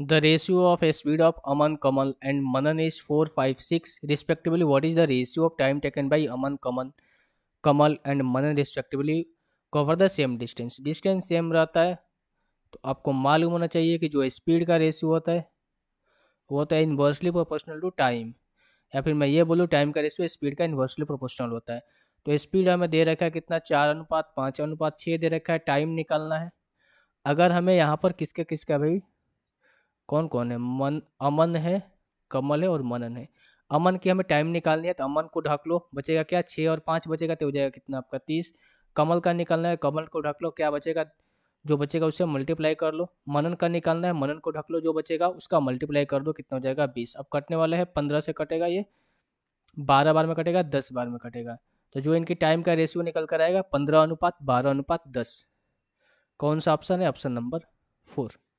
the ratio of speed of Aman Kamal and Manan is four five six respectively what is the ratio of time taken by Aman Kamal Kamal and Manan respectively cover the same distance distance same रहता है तो आपको मालूम होना चाहिए कि जो स्पीड का रेशियो होता है वो होता है इन्वर्सली प्रोपोर्शनल टू टाइम या फिर मैं ये बोलूँ टाइम का रेशियो स्पीड का इन्वर्सली प्रोपोर्शनल होता है तो स्पीड हमें दे रखा है कितना चार अनुपात पाँच अनुपात छः दे रखा है टाइम निकालना है अगर हमें यहाँ पर किसका किसका भाई कौन कौन है मन अमन है कमल है और मनन है अमन की हमें टाइम निकालनी है तो अमन को ढक लो बचेगा क्या छः और पाँच बचेगा तो हो जाएगा कितना आपका तीस कमल का निकालना है कमल को ढक लो क्या बचेगा जो बचेगा उससे मल्टीप्लाई कर लो मनन का निकालना है मनन को ढक लो जो बचेगा उसका मल्टीप्लाई कर दो कितना हो जाएगा बीस अब कटने वाला है पंद्रह से कटेगा ये बारह बार में कटेगा दस बार में कटेगा तो जो इनकी टाइम का रेशियो निकल कर आएगा पंद्रह अनुपात बारह अनुपात दस कौन सा ऑप्शन है ऑप्शन नंबर फोर